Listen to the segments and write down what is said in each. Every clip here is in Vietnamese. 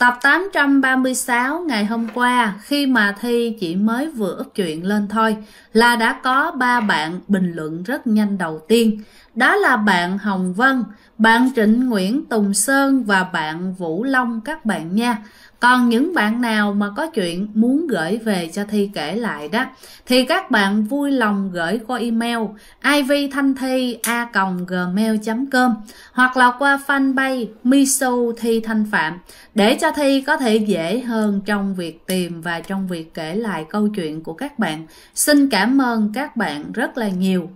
Tập 836 ngày hôm qua khi mà Thi chỉ mới vừa ấp chuyện lên thôi là đã có ba bạn bình luận rất nhanh đầu tiên. Đó là bạn Hồng Vân, bạn Trịnh Nguyễn Tùng Sơn và bạn Vũ Long các bạn nha còn những bạn nào mà có chuyện muốn gửi về cho thi kể lại đó thì các bạn vui lòng gửi qua email ivthanhthi@gmail.com hoặc là qua fanpage miso thi thanh phạm để cho thi có thể dễ hơn trong việc tìm và trong việc kể lại câu chuyện của các bạn. Xin cảm ơn các bạn rất là nhiều.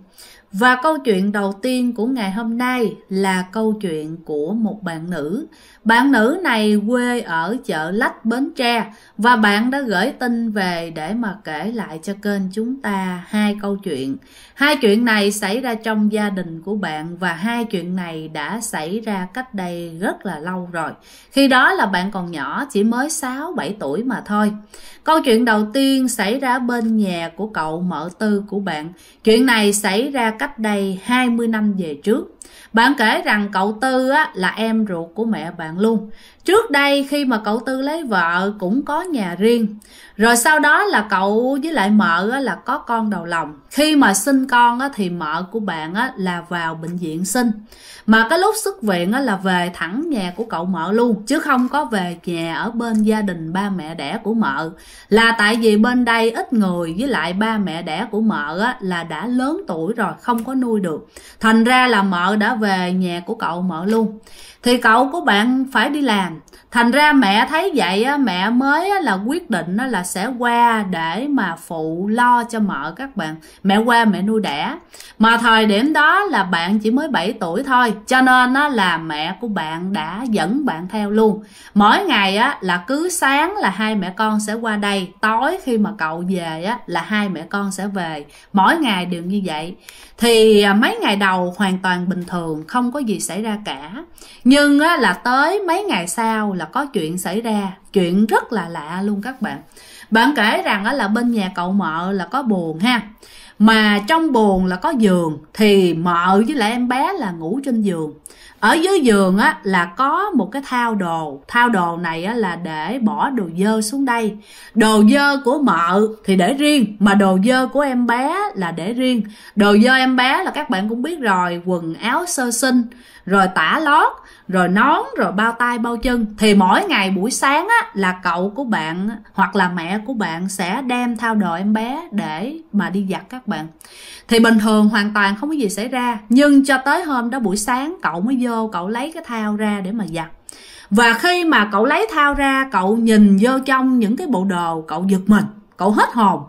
Và câu chuyện đầu tiên của ngày hôm nay là câu chuyện của một bạn nữ. Bạn nữ này quê ở chợ Lách Bến Tre và bạn đã gửi tin về để mà kể lại cho kênh chúng ta hai câu chuyện. Hai chuyện này xảy ra trong gia đình của bạn và hai chuyện này đã xảy ra cách đây rất là lâu rồi. Khi đó là bạn còn nhỏ, chỉ mới 6 7 tuổi mà thôi. Câu chuyện đầu tiên xảy ra bên nhà của cậu mợ tư của bạn. Chuyện này xảy ra cách cách đây 20 năm về trước. Bạn kể rằng cậu Tư á, là em ruột của mẹ bạn luôn trước đây khi mà cậu tư lấy vợ cũng có nhà riêng rồi sau đó là cậu với lại mợ là có con đầu lòng khi mà sinh con thì mợ của bạn là vào bệnh viện sinh mà cái lúc xuất viện là về thẳng nhà của cậu mợ luôn chứ không có về nhà ở bên gia đình ba mẹ đẻ của mợ là tại vì bên đây ít người với lại ba mẹ đẻ của mợ là đã lớn tuổi rồi không có nuôi được thành ra là mợ đã về nhà của cậu mợ luôn thì cậu của bạn phải đi làm thành ra mẹ thấy vậy mẹ mới là quyết định là sẽ qua để mà phụ lo cho mợ các bạn mẹ qua mẹ nuôi đẻ mà thời điểm đó là bạn chỉ mới 7 tuổi thôi cho nên là mẹ của bạn đã dẫn bạn theo luôn mỗi ngày á, là cứ sáng là hai mẹ con sẽ qua đây tối khi mà cậu về á, là hai mẹ con sẽ về mỗi ngày đều như vậy thì à, mấy ngày đầu hoàn toàn bình thường không có gì xảy ra cả nhưng á, là tới mấy ngày sau là là có chuyện xảy ra chuyện rất là lạ luôn các bạn bạn kể rằng đó là bên nhà cậu mợ là có buồn ha mà trong buồn là có giường thì mợ với lại em bé là ngủ trên giường ở dưới giường á là có một cái thao đồ thao đồ này á là để bỏ đồ dơ xuống đây đồ dơ của mợ thì để riêng mà đồ dơ của em bé là để riêng đồ dơ em bé là các bạn cũng biết rồi quần áo sơ sinh rồi tả lót rồi nón rồi bao tay bao chân thì mỗi ngày buổi sáng á, là cậu của bạn hoặc là mẹ của bạn sẽ đem thao đồ em bé để mà đi giặt các bạn thì bình thường hoàn toàn không có gì xảy ra nhưng cho tới hôm đó buổi sáng cậu mới vô cậu lấy cái thao ra để mà giặt và khi mà cậu lấy thao ra cậu nhìn vô trong những cái bộ đồ cậu giật mình cậu hết hồn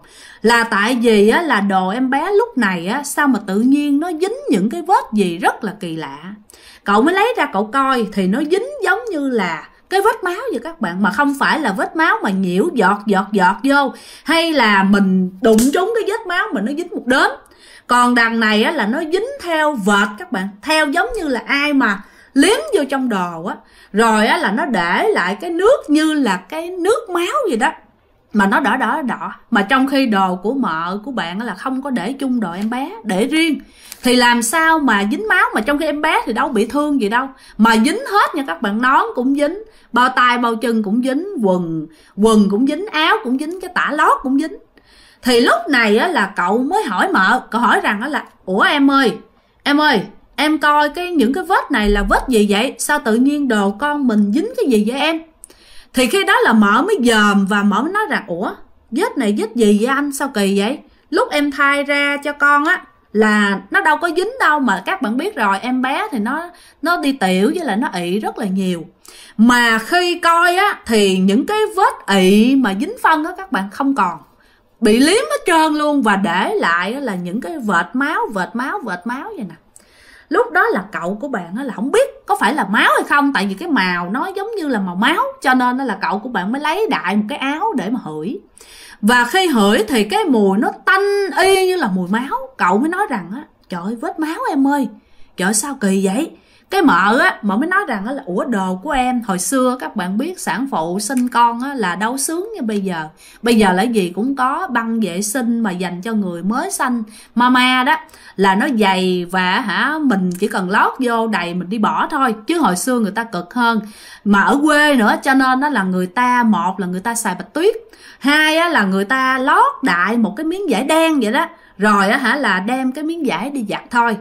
là tại vì á, là đồ em bé lúc này á, sao mà tự nhiên nó dính những cái vết gì rất là kỳ lạ cậu mới lấy ra cậu coi thì nó dính giống như là cái vết máu vậy các bạn mà không phải là vết máu mà nhiễu giọt giọt giọt vô hay là mình đụng trúng cái vết máu mà nó dính một đốm còn đằng này á, là nó dính theo vệt các bạn theo giống như là ai mà liếm vô trong đồ á rồi á, là nó để lại cái nước như là cái nước máu gì đó mà nó đỏ đỏ đỏ mà trong khi đồ của mợ của bạn là không có để chung đồ em bé để riêng thì làm sao mà dính máu mà trong khi em bé thì đâu bị thương gì đâu mà dính hết nha các bạn nón cũng dính bao tay bao chân cũng dính quần quần cũng dính áo cũng dính cái tả lót cũng dính thì lúc này á, là cậu mới hỏi mợ cậu hỏi rằng á, là ủa em ơi em ơi em coi cái những cái vết này là vết gì vậy sao tự nhiên đồ con mình dính cái gì vậy em thì khi đó là mỡ mới dòm và mỡ mới nói rằng Ủa vết này vết gì vậy anh sao kỳ vậy Lúc em thai ra cho con á là nó đâu có dính đâu mà các bạn biết rồi em bé thì nó nó đi tiểu với là nó ị rất là nhiều mà khi coi á thì những cái vết ị mà dính phân á các bạn không còn bị liếm hết trơn luôn và để lại là những cái vệt máu vệt máu vệt máu vậy nè lúc đó là cậu của bạn là không biết có phải là máu hay không tại vì cái màu nó giống như là màu máu cho nên là cậu của bạn mới lấy đại một cái áo để mà hửi và khi hửi thì cái mùi nó tanh y như là mùi máu cậu mới nói rằng á trời ơi, vết máu em ơi trời sao kỳ vậy cái mợ á mợ mới nói rằng á là ủa đồ của em hồi xưa các bạn biết sản phụ sinh con á là đau sướng như bây giờ bây giờ là gì cũng có băng vệ sinh mà dành cho người mới sanh mama đó là nó dày và hả mình chỉ cần lót vô đầy mình đi bỏ thôi chứ hồi xưa người ta cực hơn mà ở quê nữa cho nên nó là người ta một là người ta xài bạch tuyết hai á là người ta lót đại một cái miếng vải đen vậy đó rồi á hả là đem cái miếng vải đi giặt thôi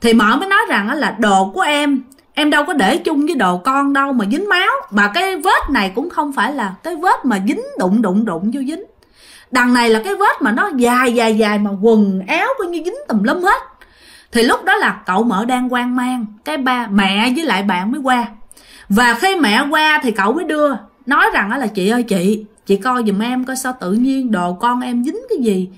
thì mở mới nói rằng là đồ của em em đâu có để chung với đồ con đâu mà dính máu mà cái vết này cũng không phải là cái vết mà dính đụng đụng đụng vô dính đằng này là cái vết mà nó dài dài dài mà quần áo coi như dính tùm lum hết thì lúc đó là cậu mở đang quan mang cái ba mẹ với lại bạn mới qua và khi mẹ qua thì cậu mới đưa nói rằng là chị ơi chị chị coi giùm em coi sao tự nhiên đồ con em dính cái gì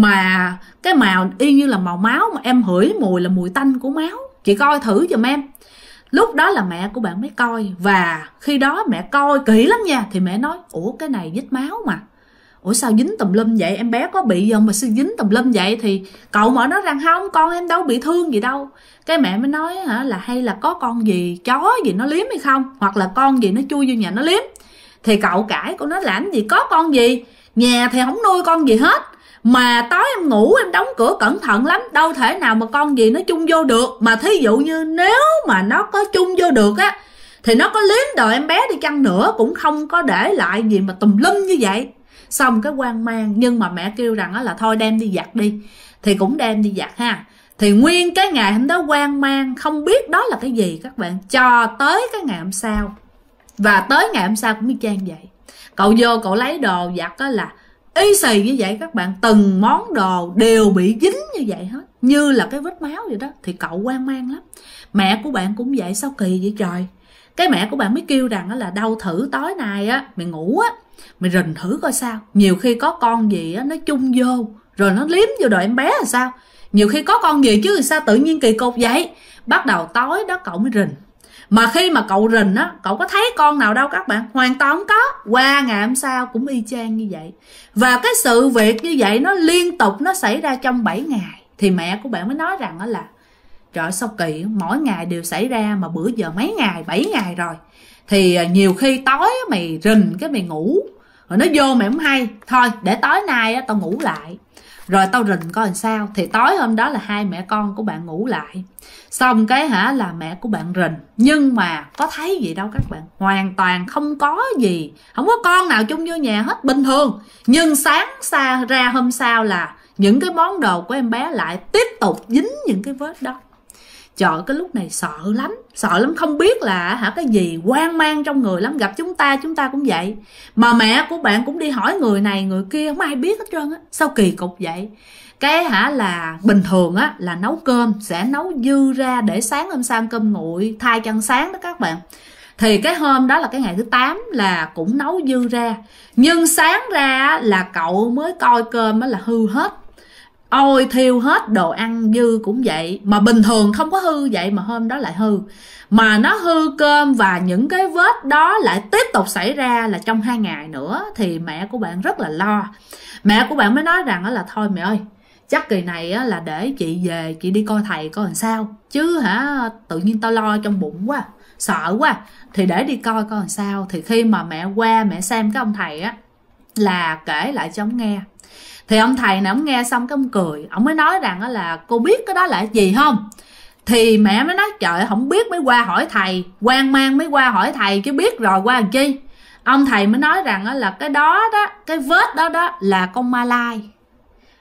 mà cái màu y như là màu máu mà em hửi mùi là mùi tanh của máu chị coi thử giùm em lúc đó là mẹ của bạn mới coi và khi đó mẹ coi kỹ lắm nha thì mẹ nói ủa cái này dính máu mà ủa sao dính tùm lum vậy em bé có bị gì không mà sao dính tùm lum vậy thì cậu mở nói rằng không con em đâu bị thương gì đâu cái mẹ mới nói hả là hay là có con gì chó gì nó liếm hay không hoặc là con gì nó chui vô nhà nó liếm thì cậu cãi của nó làm gì có con gì nhà thì không nuôi con gì hết mà tối em ngủ em đóng cửa cẩn thận lắm đâu thể nào mà con gì nó chung vô được mà thí dụ như nếu mà nó có chung vô được á thì nó có liếm đời em bé đi chăng nữa cũng không có để lại gì mà tùm lum như vậy xong cái quan mang nhưng mà mẹ kêu rằng là thôi đem đi giặt đi thì cũng đem đi giặt ha thì nguyên cái ngày hôm đó quan mang không biết đó là cái gì các bạn cho tới cái ngày hôm sau và tới ngày hôm sau cũng y chang vậy cậu vô cậu lấy đồ giặt á là y xì như vậy các bạn từng món đồ đều bị dính như vậy hết như là cái vết máu vậy đó thì cậu quan mang lắm mẹ của bạn cũng vậy sao kỳ vậy trời cái mẹ của bạn mới kêu rằng là đau thử tối nay á mày ngủ á mày rình thử coi sao nhiều khi có con gì á nó chung vô rồi nó liếm vô đồ em bé là sao nhiều khi có con gì chứ sao tự nhiên kỳ cục vậy bắt đầu tối đó cậu mới rình mà khi mà cậu rình á cậu có thấy con nào đâu các bạn hoàn toàn không có qua ngày hôm sau cũng y chang như vậy và cái sự việc như vậy nó liên tục nó xảy ra trong 7 ngày thì mẹ của bạn mới nói rằng đó là trời sao kỳ mỗi ngày đều xảy ra mà bữa giờ mấy ngày 7 ngày rồi thì à, nhiều khi tối mày rình cái mày ngủ rồi nó vô mày không hay thôi để tối nay tao ngủ lại rồi tao rình coi làm sao thì tối hôm đó là hai mẹ con của bạn ngủ lại xong cái hả là mẹ của bạn rình nhưng mà có thấy gì đâu các bạn hoàn toàn không có gì không có con nào chung vô nhà hết bình thường nhưng sáng xa ra hôm sau là những cái món đồ của em bé lại tiếp tục dính những cái vết đó chợ cái lúc này sợ lắm sợ lắm không biết là hả cái gì quan mang trong người lắm gặp chúng ta chúng ta cũng vậy mà mẹ của bạn cũng đi hỏi người này người kia không ai biết hết trơn á sao kỳ cục vậy cái hả là bình thường á là nấu cơm sẽ nấu dư ra để sáng hôm sau cơm nguội thay cho sáng đó các bạn thì cái hôm đó là cái ngày thứ 8 là cũng nấu dư ra nhưng sáng ra là cậu mới coi cơm là hư hết ôi thiêu hết đồ ăn dư cũng vậy mà bình thường không có hư vậy mà hôm đó lại hư mà nó hư cơm và những cái vết đó lại tiếp tục xảy ra là trong hai ngày nữa thì mẹ của bạn rất là lo mẹ của bạn mới nói rằng là thôi mẹ ơi chắc kỳ này là để chị về chị đi coi thầy coi làm sao chứ hả tự nhiên tao lo trong bụng quá sợ quá thì để đi coi coi làm sao thì khi mà mẹ qua mẹ xem cái ông thầy á là kể lại cho ông nghe thì ông thầy này ông nghe xong cái ông cười ông mới nói rằng đó là cô biết cái đó là gì không thì mẹ mới nói trời không biết mới qua hỏi thầy quan mang mới qua hỏi thầy chứ biết rồi qua làm chi ông thầy mới nói rằng đó là cái đó đó cái vết đó đó là con ma lai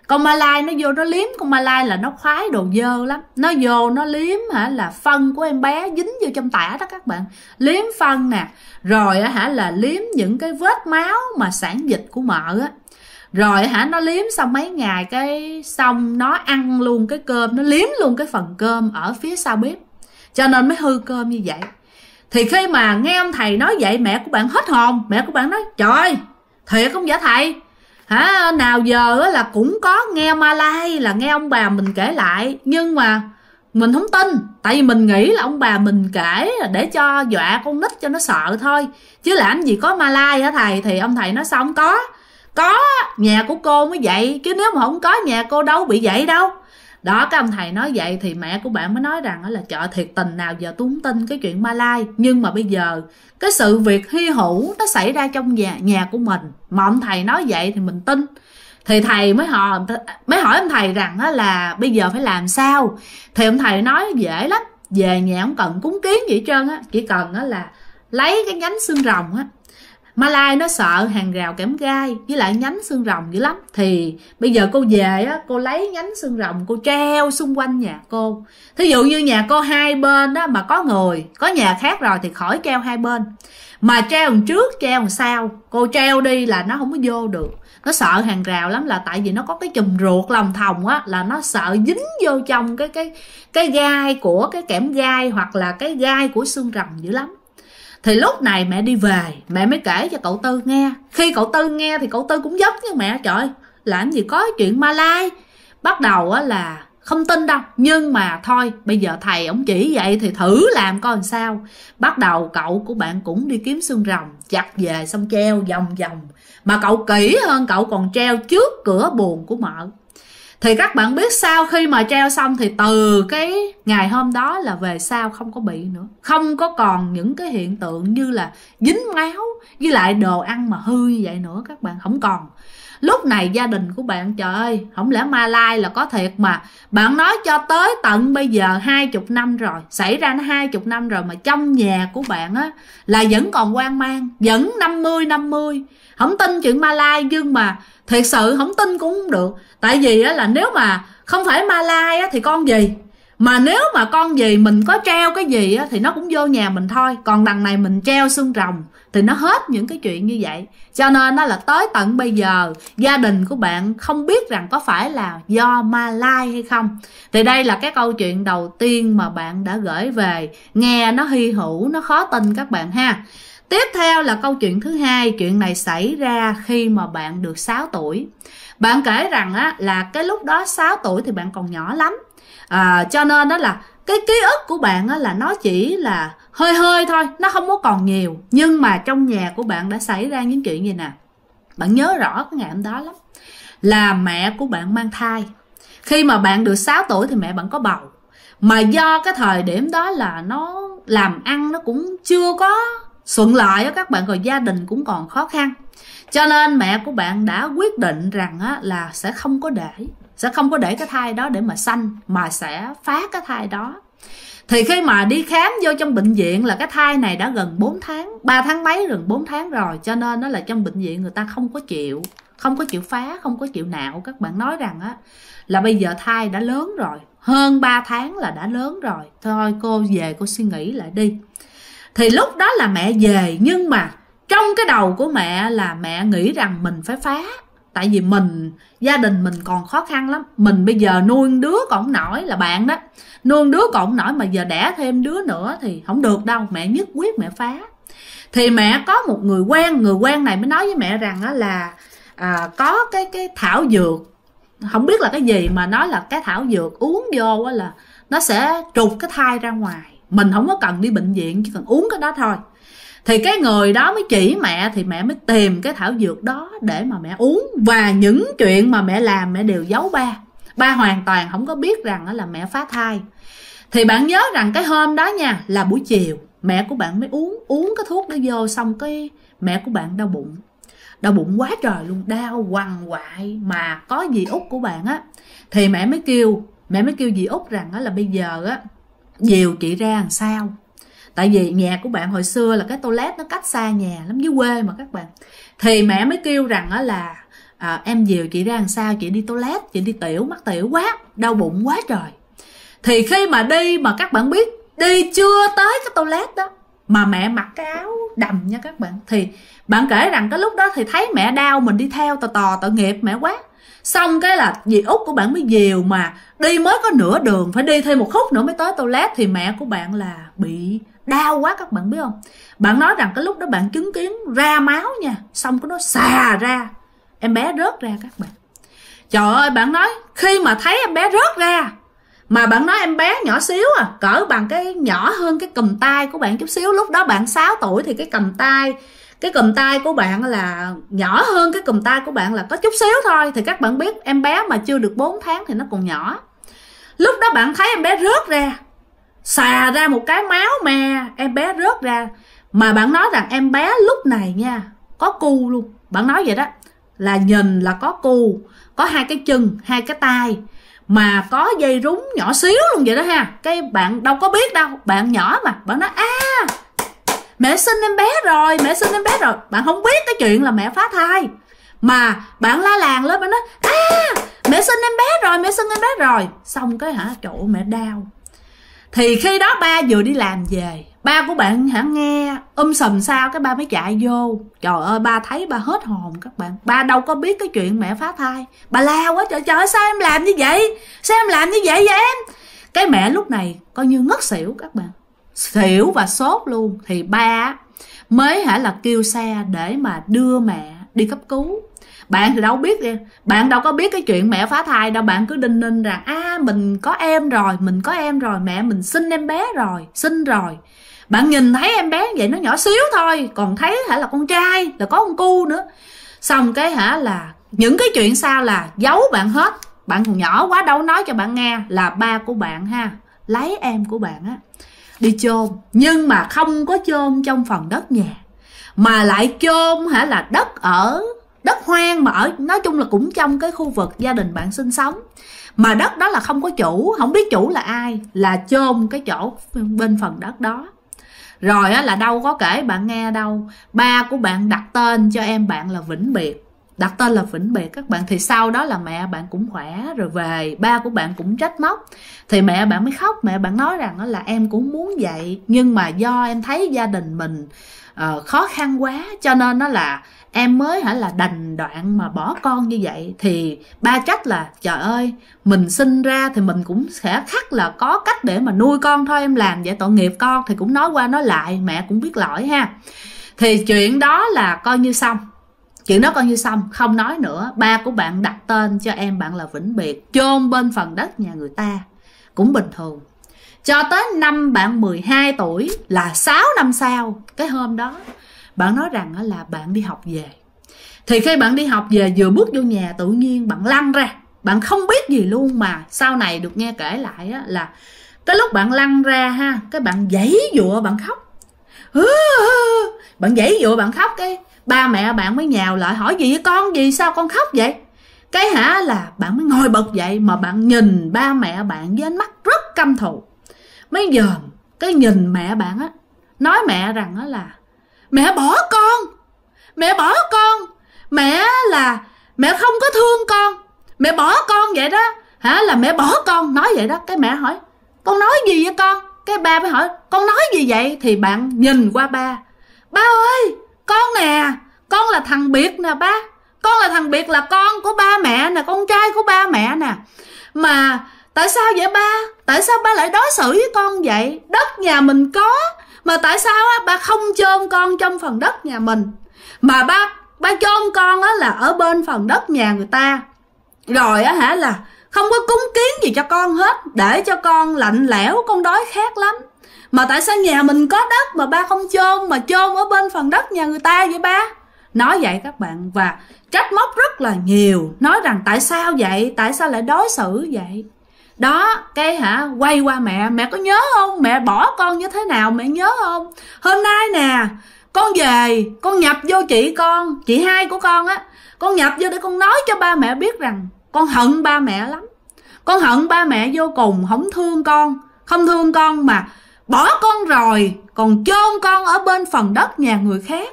con ma lai nó vô nó liếm con ma lai là nó khoái đồ dơ lắm nó vô nó liếm hả là phân của em bé dính vô trong tả đó các bạn liếm phân nè rồi hả là liếm những cái vết máu mà sản dịch của mợ á rồi hả nó liếm xong mấy ngày cái xong nó ăn luôn cái cơm nó liếm luôn cái phần cơm ở phía sau bếp cho nên mới hư cơm như vậy thì khi mà nghe ông thầy nói vậy mẹ của bạn hết hồn mẹ của bạn nói trời thiệt không giả dạ thầy hả nào giờ là cũng có nghe ma lai là nghe ông bà mình kể lại nhưng mà mình không tin tại vì mình nghĩ là ông bà mình kể để cho dọa con nít cho nó sợ thôi chứ làm gì có ma lai hả thầy thì ông thầy nói sao không có có nhà của cô mới vậy chứ nếu mà không có nhà cô đâu bị vậy đâu đó cái ông thầy nói vậy thì mẹ của bạn mới nói rằng là chợ thiệt tình nào giờ tuấn tin cái chuyện ma lai nhưng mà bây giờ cái sự việc hy hữu nó xảy ra trong nhà nhà của mình mà ông thầy nói vậy thì mình tin thì thầy mới hỏi mới hỏi ông thầy rằng là bây giờ phải làm sao thì ông thầy nói dễ lắm về nhà không cần cúng kiến gì hết trơn á chỉ cần là lấy cái nhánh xương rồng á Malai nó sợ hàng rào kém gai với lại nhánh xương rồng dữ lắm thì bây giờ cô về á cô lấy nhánh xương rồng cô treo xung quanh nhà cô thí dụ như nhà cô hai bên á mà có người có nhà khác rồi thì khỏi treo hai bên mà treo đằng trước treo đằng sau cô treo đi là nó không có vô được nó sợ hàng rào lắm là tại vì nó có cái chùm ruột lòng thòng á là nó sợ dính vô trong cái cái cái gai của cái kẽm gai hoặc là cái gai của xương rồng dữ lắm thì lúc này mẹ đi về mẹ mới kể cho cậu tư nghe khi cậu tư nghe thì cậu tư cũng dốc như mẹ trời làm gì có chuyện ma lai bắt đầu á là không tin đâu nhưng mà thôi bây giờ thầy ổng chỉ vậy thì thử làm coi làm sao bắt đầu cậu của bạn cũng đi kiếm xương rồng chặt về xong treo vòng vòng mà cậu kỹ hơn cậu còn treo trước cửa buồn của mợ thì các bạn biết sao khi mà treo xong thì từ cái ngày hôm đó là về sau không có bị nữa không có còn những cái hiện tượng như là dính máu với lại đồ ăn mà hư như vậy nữa các bạn không còn lúc này gia đình của bạn trời ơi không lẽ ma lai là có thiệt mà bạn nói cho tới tận bây giờ hai chục năm rồi xảy ra hai chục năm rồi mà trong nhà của bạn á là vẫn còn quan mang vẫn 50 50 không tin chuyện ma lai nhưng mà thiệt sự không tin cũng không được tại vì á, là nếu mà không phải ma lai á, thì con gì mà nếu mà con gì mình có treo cái gì á, thì nó cũng vô nhà mình thôi còn đằng này mình treo xương rồng thì nó hết những cái chuyện như vậy cho nên nó là tới tận bây giờ gia đình của bạn không biết rằng có phải là do ma lai hay không thì đây là cái câu chuyện đầu tiên mà bạn đã gửi về nghe nó hy hữu nó khó tin các bạn ha Tiếp theo là câu chuyện thứ hai, chuyện này xảy ra khi mà bạn được 6 tuổi. Bạn kể rằng á là cái lúc đó 6 tuổi thì bạn còn nhỏ lắm. À, cho nên đó là cái ký ức của bạn á là nó chỉ là hơi hơi thôi, nó không có còn nhiều. Nhưng mà trong nhà của bạn đã xảy ra những chuyện gì nè. Bạn nhớ rõ cái ngày hôm đó lắm. Là mẹ của bạn mang thai. Khi mà bạn được 6 tuổi thì mẹ bạn có bầu. Mà do cái thời điểm đó là nó làm ăn nó cũng chưa có thuận lợi các bạn rồi gia đình cũng còn khó khăn cho nên mẹ của bạn đã quyết định rằng á, là sẽ không có để sẽ không có để cái thai đó để mà sanh mà sẽ phá cái thai đó thì khi mà đi khám vô trong bệnh viện là cái thai này đã gần 4 tháng 3 tháng mấy gần 4 tháng rồi cho nên nó là trong bệnh viện người ta không có chịu không có chịu phá không có chịu nạo các bạn nói rằng á là bây giờ thai đã lớn rồi hơn 3 tháng là đã lớn rồi thôi cô về cô suy nghĩ lại đi thì lúc đó là mẹ về nhưng mà trong cái đầu của mẹ là mẹ nghĩ rằng mình phải phá tại vì mình gia đình mình còn khó khăn lắm mình bây giờ nuôi đứa còn nổi là bạn đó nuôi đứa còn nổi mà giờ đẻ thêm đứa nữa thì không được đâu mẹ nhất quyết mẹ phá thì mẹ có một người quen người quen này mới nói với mẹ rằng đó là à, có cái cái thảo dược không biết là cái gì mà nói là cái thảo dược uống vô là nó sẽ trục cái thai ra ngoài mình không có cần đi bệnh viện chỉ cần uống cái đó thôi thì cái người đó mới chỉ mẹ thì mẹ mới tìm cái thảo dược đó để mà mẹ uống và những chuyện mà mẹ làm mẹ đều giấu ba ba hoàn toàn không có biết rằng là mẹ phá thai thì bạn nhớ rằng cái hôm đó nha là buổi chiều mẹ của bạn mới uống uống cái thuốc đó vô xong cái mẹ của bạn đau bụng đau bụng quá trời luôn đau quằn quại mà có dì út của bạn á thì mẹ mới kêu mẹ mới kêu dì út rằng á là bây giờ á dìu chị ra làm sao tại vì nhà của bạn hồi xưa là cái toilet nó cách xa nhà lắm dưới quê mà các bạn thì mẹ mới kêu rằng á là à, em dìu chị ra làm sao chị đi toilet chị đi tiểu mắc tiểu quá đau bụng quá trời thì khi mà đi mà các bạn biết đi chưa tới cái toilet đó mà mẹ mặc cái áo đầm nha các bạn thì bạn kể rằng cái lúc đó thì thấy mẹ đau mình đi theo tò tò tội nghiệp mẹ quát xong cái là dì út của bạn mới dìu mà đi mới có nửa đường phải đi thêm một khúc nữa mới tới toilet thì mẹ của bạn là bị đau quá các bạn biết không bạn nói rằng cái lúc đó bạn chứng kiến ra máu nha xong cái nó xà ra em bé rớt ra các bạn trời ơi bạn nói khi mà thấy em bé rớt ra mà bạn nói em bé nhỏ xíu à cỡ bằng cái nhỏ hơn cái cầm tay của bạn chút xíu lúc đó bạn 6 tuổi thì cái cầm tay cái cầm tay của bạn là nhỏ hơn cái cầm tay của bạn là có chút xíu thôi thì các bạn biết em bé mà chưa được 4 tháng thì nó còn nhỏ lúc đó bạn thấy em bé rớt ra xà ra một cái máu me em bé rớt ra mà bạn nói rằng em bé lúc này nha có cu luôn bạn nói vậy đó là nhìn là có cu có hai cái chân hai cái tay mà có dây rúng nhỏ xíu luôn vậy đó ha cái bạn đâu có biết đâu bạn nhỏ mà bạn nói a mẹ sinh em bé rồi mẹ sinh em bé rồi bạn không biết cái chuyện là mẹ phá thai mà bạn la làng lên bạn nói à mẹ sinh em bé rồi mẹ sinh em bé rồi xong cái hả chỗ mẹ đau thì khi đó ba vừa đi làm về ba của bạn hả nghe um sầm sao cái ba mới chạy vô trời ơi ba thấy ba hết hồn các bạn ba đâu có biết cái chuyện mẹ phá thai ba la quá trời trời sao em làm như vậy sao em làm như vậy vậy em cái mẹ lúc này coi như ngất xỉu các bạn xỉu và sốt luôn thì ba mới hả là kêu xe để mà đưa mẹ đi cấp cứu bạn thì đâu biết đi bạn đâu có biết cái chuyện mẹ phá thai đâu bạn cứ đinh ninh rằng a à, mình có em rồi mình có em rồi mẹ mình sinh em bé rồi sinh rồi bạn nhìn thấy em bé vậy nó nhỏ xíu thôi còn thấy hả là con trai là có con cu nữa xong cái hả là những cái chuyện sao là giấu bạn hết bạn còn nhỏ quá đâu nói cho bạn nghe là ba của bạn ha lấy em của bạn á đi chôn nhưng mà không có chôn trong phần đất nhà mà lại chôn hả là đất ở đất hoang mà ở nói chung là cũng trong cái khu vực gia đình bạn sinh sống mà đất đó là không có chủ không biết chủ là ai là chôn cái chỗ bên phần đất đó rồi á là đâu có kể bạn nghe đâu ba của bạn đặt tên cho em bạn là vĩnh biệt đặt tên là vĩnh biệt các bạn thì sau đó là mẹ bạn cũng khỏe rồi về ba của bạn cũng trách móc thì mẹ bạn mới khóc mẹ bạn nói rằng là em cũng muốn vậy nhưng mà do em thấy gia đình mình uh, khó khăn quá cho nên nó là em mới hả là đành đoạn mà bỏ con như vậy thì ba trách là trời ơi mình sinh ra thì mình cũng sẽ khắc là có cách để mà nuôi con thôi em làm vậy tội nghiệp con thì cũng nói qua nói lại mẹ cũng biết lỗi ha thì chuyện đó là coi như xong chuyện đó coi như xong không nói nữa ba của bạn đặt tên cho em bạn là vĩnh biệt chôn bên phần đất nhà người ta cũng bình thường cho tới năm bạn 12 tuổi là 6 năm sau cái hôm đó bạn nói rằng là bạn đi học về thì khi bạn đi học về vừa bước vô nhà tự nhiên bạn lăn ra bạn không biết gì luôn mà sau này được nghe kể lại là cái lúc bạn lăn ra ha cái bạn giãy dụa bạn khóc bạn giãy dụa bạn khóc cái ba mẹ bạn mới nhào lại hỏi gì với con gì sao con khóc vậy cái hả là bạn mới ngồi bật dậy mà bạn nhìn ba mẹ bạn với ánh mắt rất căm thù mấy giờ cái nhìn mẹ bạn á nói mẹ rằng á là mẹ bỏ con mẹ bỏ con mẹ là mẹ không có thương con mẹ bỏ con vậy đó hả là mẹ bỏ con nói vậy đó cái mẹ hỏi con nói gì vậy con cái ba mới hỏi con nói gì vậy thì bạn nhìn qua ba ba ơi con nè con là thằng biệt nè ba con là thằng biệt là con của ba mẹ nè con trai của ba mẹ nè mà tại sao vậy ba tại sao ba lại đối xử với con vậy đất nhà mình có mà tại sao á, ba không chôn con trong phần đất nhà mình mà ba ba chôn con á là ở bên phần đất nhà người ta rồi á hả là không có cúng kiến gì cho con hết để cho con lạnh lẽo con đói khát lắm mà tại sao nhà mình có đất mà ba không chôn mà chôn ở bên phần đất nhà người ta vậy ba nói vậy các bạn và trách móc rất là nhiều nói rằng tại sao vậy tại sao lại đối xử vậy đó cái hả quay qua mẹ mẹ có nhớ không mẹ bỏ con như thế nào mẹ nhớ không hôm nay nè con về con nhập vô chị con chị hai của con á con nhập vô để con nói cho ba mẹ biết rằng con hận ba mẹ lắm con hận ba mẹ vô cùng không thương con không thương con mà bỏ con rồi còn chôn con ở bên phần đất nhà người khác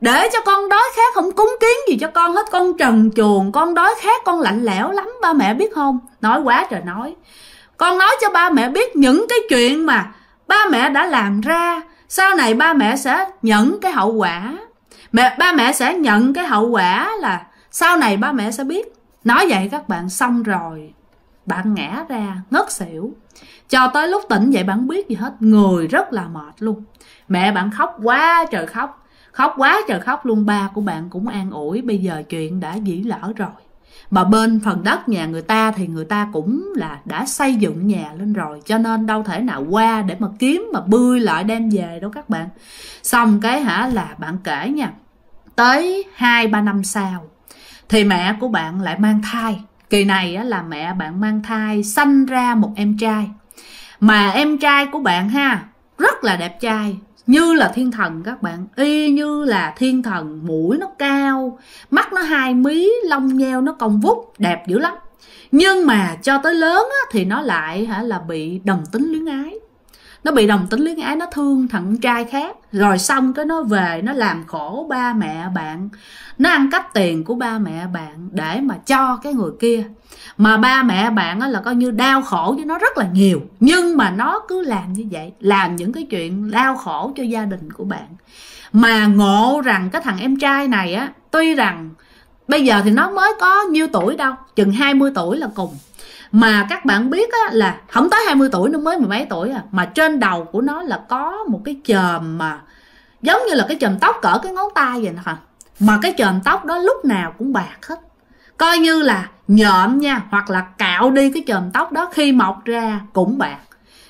để cho con đói khát không cúng kiến gì cho con hết con trần chuồng con đói khát con lạnh lẽo lắm ba mẹ biết không nói quá trời nói con nói cho ba mẹ biết những cái chuyện mà ba mẹ đã làm ra sau này ba mẹ sẽ nhận cái hậu quả mẹ ba mẹ sẽ nhận cái hậu quả là sau này ba mẹ sẽ biết nói vậy các bạn xong rồi bạn ngã ra ngất xỉu cho tới lúc tỉnh dậy bạn biết gì hết người rất là mệt luôn mẹ bạn khóc quá trời khóc khóc quá trời khóc luôn ba của bạn cũng an ủi bây giờ chuyện đã dĩ lỡ rồi mà bên phần đất nhà người ta thì người ta cũng là đã xây dựng nhà lên rồi cho nên đâu thể nào qua để mà kiếm mà bươi lại đem về đâu các bạn xong cái hả là bạn kể nha tới hai ba năm sau thì mẹ của bạn lại mang thai kỳ này á, là mẹ bạn mang thai sanh ra một em trai mà em trai của bạn ha rất là đẹp trai như là thiên thần các bạn y như là thiên thần mũi nó cao mắt nó hai mí lông nheo nó cong vút đẹp dữ lắm nhưng mà cho tới lớn á, thì nó lại hả là bị đồng tính luyến ái nó bị đồng tính luyến ái nó thương thằng trai khác rồi xong cái nó về nó làm khổ ba mẹ bạn nó ăn cắp tiền của ba mẹ bạn để mà cho cái người kia mà ba mẹ bạn là coi như đau khổ với nó rất là nhiều nhưng mà nó cứ làm như vậy làm những cái chuyện đau khổ cho gia đình của bạn mà ngộ rằng cái thằng em trai này á tuy rằng bây giờ thì nó mới có nhiêu tuổi đâu chừng 20 tuổi là cùng mà các bạn biết á, là không tới 20 tuổi nó mới mười mấy tuổi à mà trên đầu của nó là có một cái chòm mà giống như là cái chòm tóc cỡ cái ngón tay vậy nè mà cái chòm tóc đó lúc nào cũng bạc hết coi như là nhộm nha hoặc là cạo đi cái chòm tóc đó khi mọc ra cũng bạc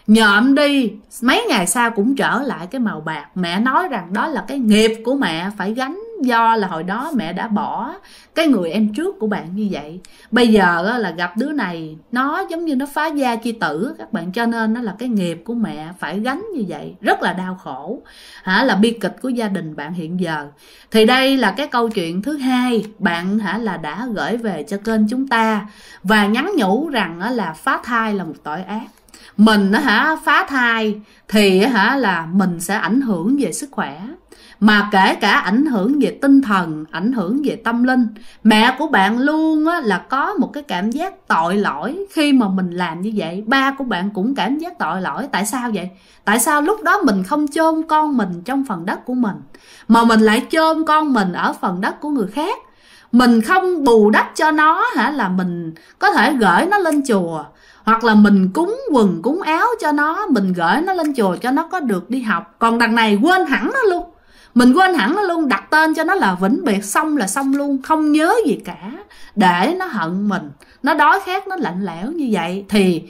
nhộm đi mấy ngày sau cũng trở lại cái màu bạc mẹ nói rằng đó là cái nghiệp của mẹ phải gánh do là hồi đó mẹ đã bỏ cái người em trước của bạn như vậy bây giờ là gặp đứa này nó giống như nó phá gia chi tử các bạn cho nên nó là cái nghiệp của mẹ phải gánh như vậy rất là đau khổ hả là bi kịch của gia đình bạn hiện giờ thì đây là cái câu chuyện thứ hai bạn hả là đã gửi về cho kênh chúng ta và nhắn nhủ rằng là phá thai là một tội ác mình hả phá thai thì hả là mình sẽ ảnh hưởng về sức khỏe mà kể cả ảnh hưởng về tinh thần ảnh hưởng về tâm linh mẹ của bạn luôn á, là có một cái cảm giác tội lỗi khi mà mình làm như vậy ba của bạn cũng cảm giác tội lỗi tại sao vậy tại sao lúc đó mình không chôn con mình trong phần đất của mình mà mình lại chôn con mình ở phần đất của người khác mình không bù đắp cho nó hả là mình có thể gửi nó lên chùa hoặc là mình cúng quần cúng áo cho nó mình gửi nó lên chùa cho nó có được đi học còn đằng này quên hẳn nó luôn mình quên hẳn nó luôn đặt tên cho nó là vĩnh biệt xong là xong luôn không nhớ gì cả để nó hận mình nó đói khát nó lạnh lẽo như vậy thì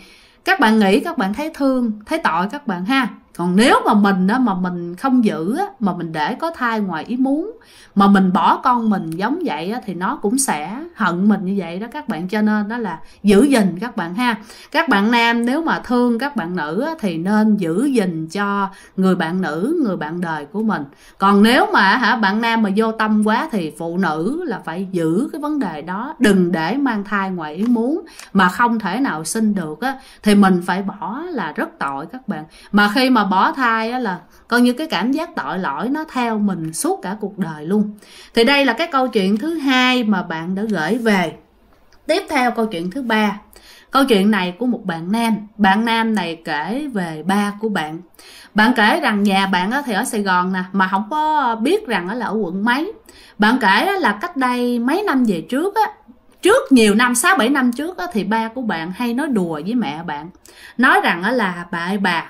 các bạn nghĩ các bạn thấy thương thấy tội các bạn ha còn nếu mà mình á, mà mình không giữ á, mà mình để có thai ngoài ý muốn mà mình bỏ con mình giống vậy á, thì nó cũng sẽ hận mình như vậy đó các bạn cho nên đó là giữ gìn các bạn ha các bạn nam nếu mà thương các bạn nữ á, thì nên giữ gìn cho người bạn nữ người bạn đời của mình còn nếu mà hả bạn nam mà vô tâm quá thì phụ nữ là phải giữ cái vấn đề đó đừng để mang thai ngoài ý muốn mà không thể nào sinh được á, thì mình phải bỏ là rất tội các bạn mà khi mà bỏ thai á là coi như cái cảm giác tội lỗi nó theo mình suốt cả cuộc đời luôn thì đây là cái câu chuyện thứ hai mà bạn đã gửi về tiếp theo câu chuyện thứ ba câu chuyện này của một bạn nam bạn nam này kể về ba của bạn bạn kể rằng nhà bạn thì ở sài gòn nè mà không có biết rằng là ở quận mấy bạn kể là cách đây mấy năm về trước á trước nhiều năm sáu bảy năm trước á, thì ba của bạn hay nói đùa với mẹ bạn nói rằng á, là bà ơi bà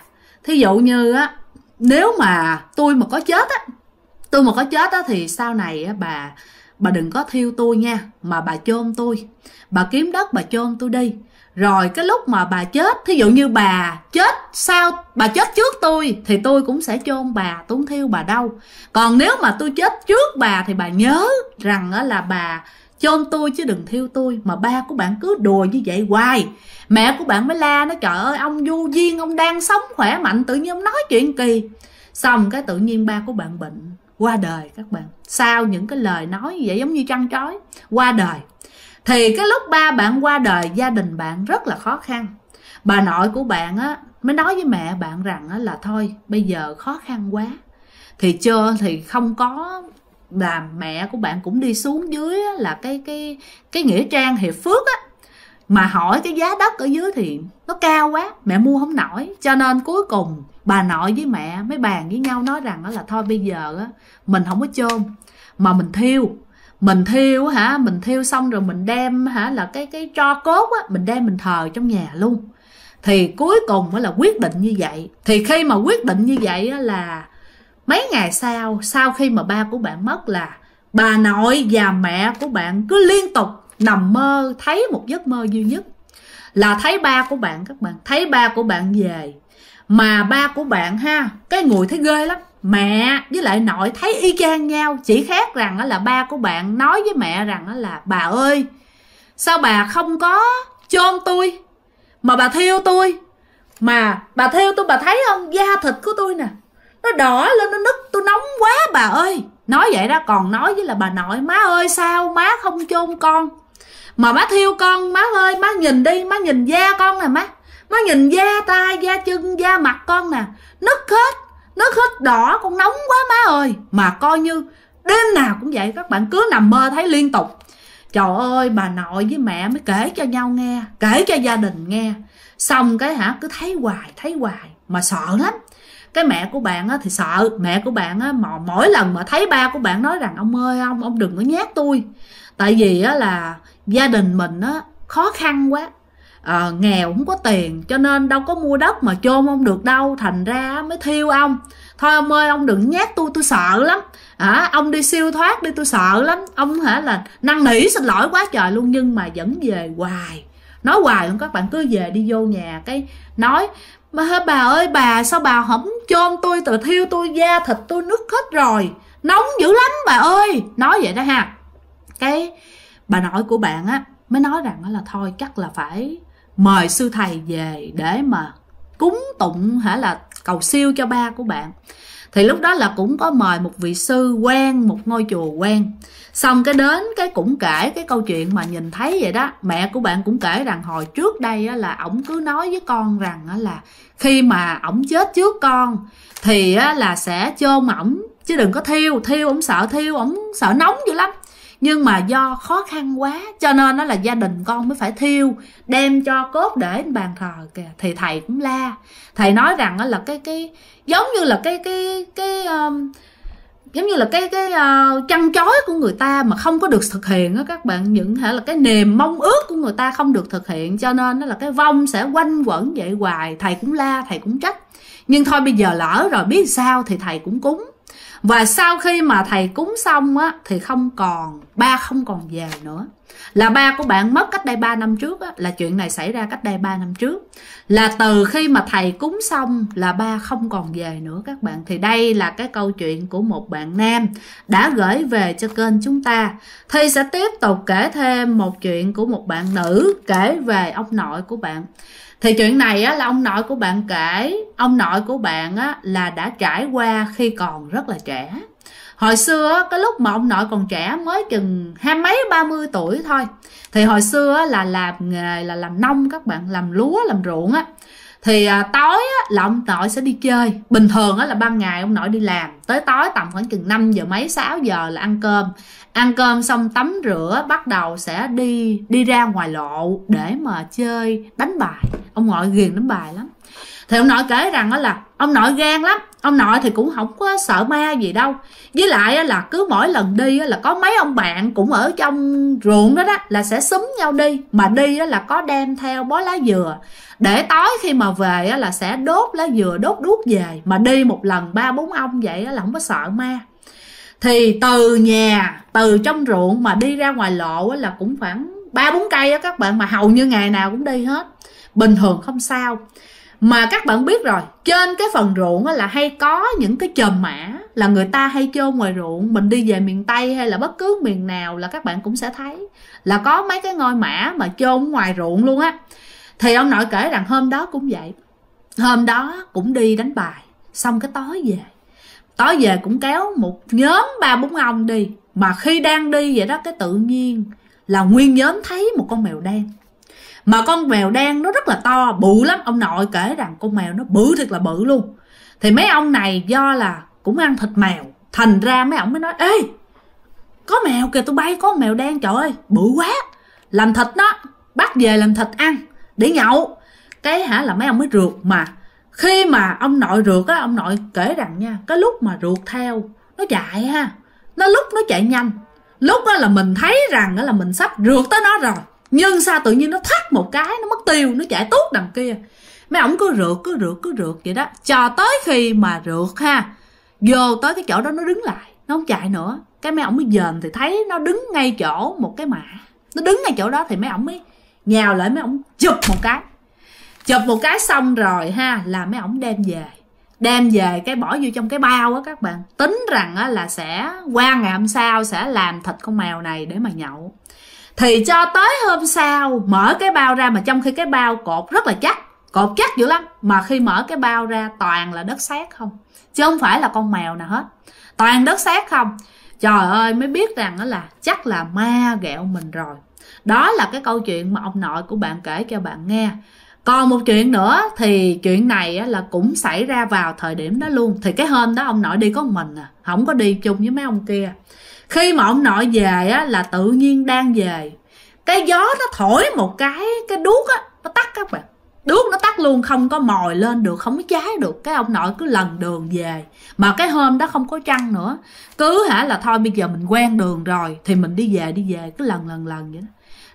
thí dụ như á nếu mà tôi mà có chết á tôi mà có chết á thì sau này á bà bà đừng có thiêu tôi nha mà bà chôn tôi bà kiếm đất bà chôn tôi đi rồi cái lúc mà bà chết thí dụ như bà chết sao bà chết trước tôi thì tôi cũng sẽ chôn bà tôi thiêu bà đâu còn nếu mà tôi chết trước bà thì bà nhớ rằng là bà chôn tôi chứ đừng thiêu tôi mà ba của bạn cứ đùa như vậy hoài mẹ của bạn mới la nó trời ơi ông du duyên ông đang sống khỏe mạnh tự nhiên ông nói chuyện kỳ xong cái tự nhiên ba của bạn bệnh qua đời các bạn sau những cái lời nói như vậy giống như trăng trói qua đời thì cái lúc ba bạn qua đời gia đình bạn rất là khó khăn bà nội của bạn á mới nói với mẹ bạn rằng á, là thôi bây giờ khó khăn quá thì chưa thì không có bà mẹ của bạn cũng đi xuống dưới á, là cái cái cái nghĩa trang hiệp phước á mà hỏi cái giá đất ở dưới thì nó cao quá mẹ mua không nổi cho nên cuối cùng bà nội với mẹ mới bàn với nhau nói rằng đó là thôi bây giờ á mình không có chôn mà mình thiêu mình thiêu hả mình thiêu xong rồi mình đem hả là cái cái cho cốt á mình đem mình thờ trong nhà luôn thì cuối cùng mới là quyết định như vậy thì khi mà quyết định như vậy á là mấy ngày sau sau khi mà ba của bạn mất là bà nội và mẹ của bạn cứ liên tục nằm mơ thấy một giấc mơ duy nhất là thấy ba của bạn các bạn thấy ba của bạn về mà ba của bạn ha cái người thấy ghê lắm mẹ với lại nội thấy y chang nhau chỉ khác rằng là ba của bạn nói với mẹ rằng là bà ơi sao bà không có chôn tôi mà bà thiêu tôi mà bà thiêu tôi bà thấy không da thịt của tôi nè nó đỏ lên nó nứt tôi nóng quá bà ơi nói vậy đó còn nói với là bà nội má ơi sao má không chôn con mà má thiêu con má ơi má nhìn đi má nhìn da con nè má má nhìn da tay da chân da mặt con nè nứt hết nứt hết đỏ con nóng quá má ơi mà coi như đêm nào cũng vậy các bạn cứ nằm mơ thấy liên tục trời ơi bà nội với mẹ mới kể cho nhau nghe kể cho gia đình nghe xong cái hả cứ thấy hoài thấy hoài mà sợ lắm cái mẹ của bạn á, thì sợ mẹ của bạn á, mà mỗi lần mà thấy ba của bạn nói rằng ông ơi ông ông đừng có nhát tôi tại vì á, là gia đình mình á, khó khăn quá à, nghèo không có tiền cho nên đâu có mua đất mà chôn ông được đâu thành ra mới thiêu ông thôi ông ơi ông đừng nhát tôi tôi sợ lắm à, ông đi siêu thoát đi tôi sợ lắm ông hả là năn nỉ xin lỗi quá trời luôn nhưng mà vẫn về hoài nói hoài luôn các bạn cứ về đi vô nhà cái nói mà bà ơi bà sao bà không chôn tôi tự thiêu tôi da thịt tôi nứt hết rồi nóng dữ lắm bà ơi nói vậy đó ha cái bà nội của bạn á mới nói rằng là thôi chắc là phải mời sư thầy về để mà cúng tụng hả là cầu siêu cho ba của bạn thì lúc đó là cũng có mời một vị sư quen một ngôi chùa quen xong cái đến cái cũng kể cái câu chuyện mà nhìn thấy vậy đó mẹ của bạn cũng kể rằng hồi trước đây á, là ổng cứ nói với con rằng á, là khi mà ổng chết trước con thì á, là sẽ chôn ổng chứ đừng có thiêu thiêu ổng sợ thiêu ổng sợ nóng dữ lắm nhưng mà do khó khăn quá cho nên nó là gia đình con mới phải thiêu đem cho cốt để bàn thờ kìa thì thầy cũng la thầy nói rằng là cái cái giống như là cái cái cái um, giống như là cái cái uh, chăn chói của người ta mà không có được thực hiện á các bạn những thể là cái niềm mong ước của người ta không được thực hiện cho nên nó là cái vong sẽ quanh quẩn vậy hoài thầy cũng la thầy cũng trách nhưng thôi bây giờ lỡ rồi biết sao thì thầy cũng cúng và sau khi mà thầy cúng xong á thì không còn ba không còn về nữa là ba của bạn mất cách đây 3 năm trước á, là chuyện này xảy ra cách đây 3 năm trước là từ khi mà thầy cúng xong là ba không còn về nữa các bạn thì đây là cái câu chuyện của một bạn nam đã gửi về cho kênh chúng ta thì sẽ tiếp tục kể thêm một chuyện của một bạn nữ kể về ông nội của bạn thì chuyện này á, là ông nội của bạn kể ông nội của bạn á, là đã trải qua khi còn rất là trẻ hồi xưa cái lúc mà ông nội còn trẻ mới chừng hai mấy ba mươi tuổi thôi thì hồi xưa là làm nghề là làm nông các bạn làm lúa làm ruộng á thì à, tối á, là ông nội sẽ đi chơi bình thường á, là ban ngày ông nội đi làm tới tối tầm khoảng chừng 5 giờ mấy 6 giờ là ăn cơm ăn cơm xong tắm rửa bắt đầu sẽ đi đi ra ngoài lộ để mà chơi đánh bài ông nội ghiền đánh bài lắm thì ông nội kể rằng đó là ông nội gan lắm ông nội thì cũng không có sợ ma gì đâu với lại là cứ mỗi lần đi là có mấy ông bạn cũng ở trong ruộng đó đó là sẽ xúm nhau đi mà đi là có đem theo bó lá dừa để tối khi mà về là sẽ đốt lá dừa đốt đuốc về mà đi một lần ba bốn ông vậy là không có sợ ma thì từ nhà từ trong ruộng mà đi ra ngoài lộ là cũng khoảng ba bốn cây á các bạn mà hầu như ngày nào cũng đi hết bình thường không sao mà các bạn biết rồi trên cái phần ruộng là hay có những cái chòm mã là người ta hay chôn ngoài ruộng mình đi về miền tây hay là bất cứ miền nào là các bạn cũng sẽ thấy là có mấy cái ngôi mã mà chôn ngoài ruộng luôn á thì ông nội kể rằng hôm đó cũng vậy hôm đó cũng đi đánh bài xong cái tối về tối về cũng kéo một nhóm ba bốn ông đi mà khi đang đi vậy đó cái tự nhiên là nguyên nhóm thấy một con mèo đen mà con mèo đen nó rất là to bự lắm ông nội kể rằng con mèo nó bự thật là bự luôn thì mấy ông này do là cũng ăn thịt mèo thành ra mấy ông mới nói ê có mèo kìa tụi bay có mèo đen trời ơi bự quá làm thịt nó bắt về làm thịt ăn để nhậu cái hả là mấy ông mới rượt mà khi mà ông nội rượt á ông nội kể rằng nha cái lúc mà rượt theo nó chạy ha nó lúc nó chạy nhanh lúc đó là mình thấy rằng đó là mình sắp rượt tới nó rồi nhưng sao tự nhiên nó thắt một cái nó mất tiêu nó chạy tốt đằng kia mấy ổng cứ rượt cứ rượt cứ rượt vậy đó cho tới khi mà rượt ha vô tới cái chỗ đó nó đứng lại nó không chạy nữa cái mấy ổng mới dòm thì thấy nó đứng ngay chỗ một cái mã nó đứng ngay chỗ đó thì mấy ổng mới nhào lại mấy ổng chụp một cái chụp một cái xong rồi ha là mấy ổng đem về đem về cái bỏ vô trong cái bao á các bạn tính rằng á là sẽ qua ngày hôm sau sẽ làm thịt con mèo này để mà nhậu thì cho tới hôm sau mở cái bao ra mà trong khi cái bao cột rất là chắc cột chắc dữ lắm mà khi mở cái bao ra toàn là đất sét không chứ không phải là con mèo nào hết toàn đất sét không trời ơi mới biết rằng đó là chắc là ma ghẹo mình rồi đó là cái câu chuyện mà ông nội của bạn kể cho bạn nghe còn một chuyện nữa thì chuyện này là cũng xảy ra vào thời điểm đó luôn thì cái hôm đó ông nội đi có mình à không có đi chung với mấy ông kia khi mà ông nội về á là tự nhiên đang về cái gió nó thổi một cái cái đuốc á nó tắt các bạn đuốc nó tắt luôn không có mòi lên được không có cháy được cái ông nội cứ lần đường về mà cái hôm đó không có trăng nữa cứ hả là thôi bây giờ mình quen đường rồi thì mình đi về đi về cứ lần lần lần vậy đó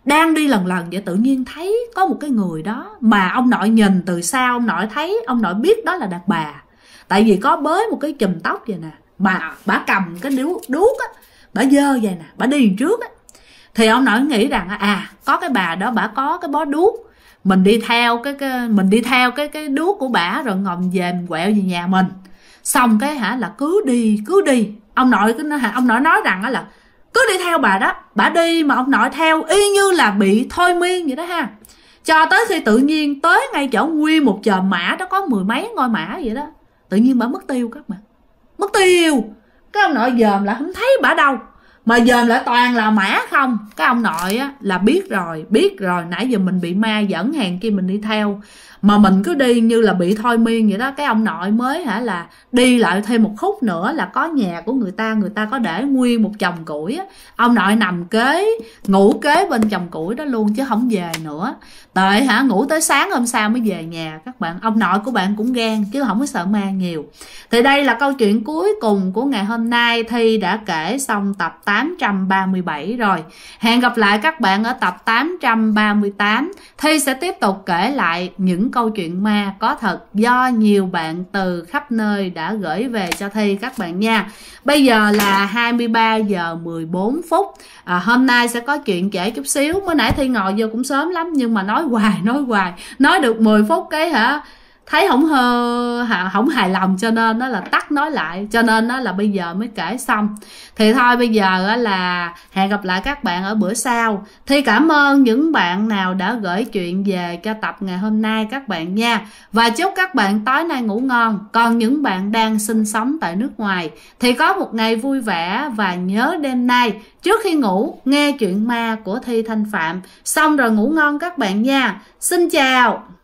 đang đi lần lần vậy tự nhiên thấy có một cái người đó mà ông nội nhìn từ xa ông nội thấy ông nội biết đó là đàn bà tại vì có bới một cái chùm tóc vậy nè bà à. bà cầm cái điếu đuốc á bà dơ vậy nè bà đi trước á thì ông nội nghĩ rằng à có cái bà đó bà có cái bó đuốc mình đi theo cái, cái mình đi theo cái cái đuốc của bà rồi ngồng về quẹo về nhà mình xong cái hả là cứ đi cứ đi ông nội cứ ông nội nói rằng là cứ đi theo bà đó bà đi mà ông nội theo y như là bị thôi miên vậy đó ha cho tới khi tự nhiên tới ngay chỗ nguyên một chòm mã đó có mười mấy ngôi mã vậy đó tự nhiên bà mất tiêu các bạn mất tiêu cái ông nội dòm lại không thấy bà đâu mà dòm lại toàn là mã không cái ông nội á là biết rồi biết rồi nãy giờ mình bị ma dẫn hàng kia mình đi theo mà mình cứ đi như là bị thôi miên vậy đó cái ông nội mới hả là đi lại thêm một khúc nữa là có nhà của người ta người ta có để nguyên một chồng củi á ông nội nằm kế ngủ kế bên chồng củi đó luôn chứ không về nữa tại hả ngủ tới sáng hôm sau mới về nhà các bạn ông nội của bạn cũng gan chứ không có sợ ma nhiều thì đây là câu chuyện cuối cùng của ngày hôm nay thi đã kể xong tập 837 rồi hẹn gặp lại các bạn ở tập 838 thi sẽ tiếp tục kể lại những câu chuyện ma có thật do nhiều bạn từ khắp nơi đã gửi về cho Thi các bạn nha. Bây giờ là 23 giờ 14 phút. À, hôm nay sẽ có chuyện kể chút xíu. Mới nãy Thi ngồi vô cũng sớm lắm nhưng mà nói hoài nói hoài. Nói được 10 phút cái hả? thấy không hơ không hài lòng cho nên nó là tắt nói lại cho nên nó là bây giờ mới kể xong thì thôi bây giờ là hẹn gặp lại các bạn ở bữa sau thì cảm ơn những bạn nào đã gửi chuyện về cho tập ngày hôm nay các bạn nha và chúc các bạn tối nay ngủ ngon còn những bạn đang sinh sống tại nước ngoài thì có một ngày vui vẻ và nhớ đêm nay trước khi ngủ nghe chuyện ma của thi thanh phạm xong rồi ngủ ngon các bạn nha xin chào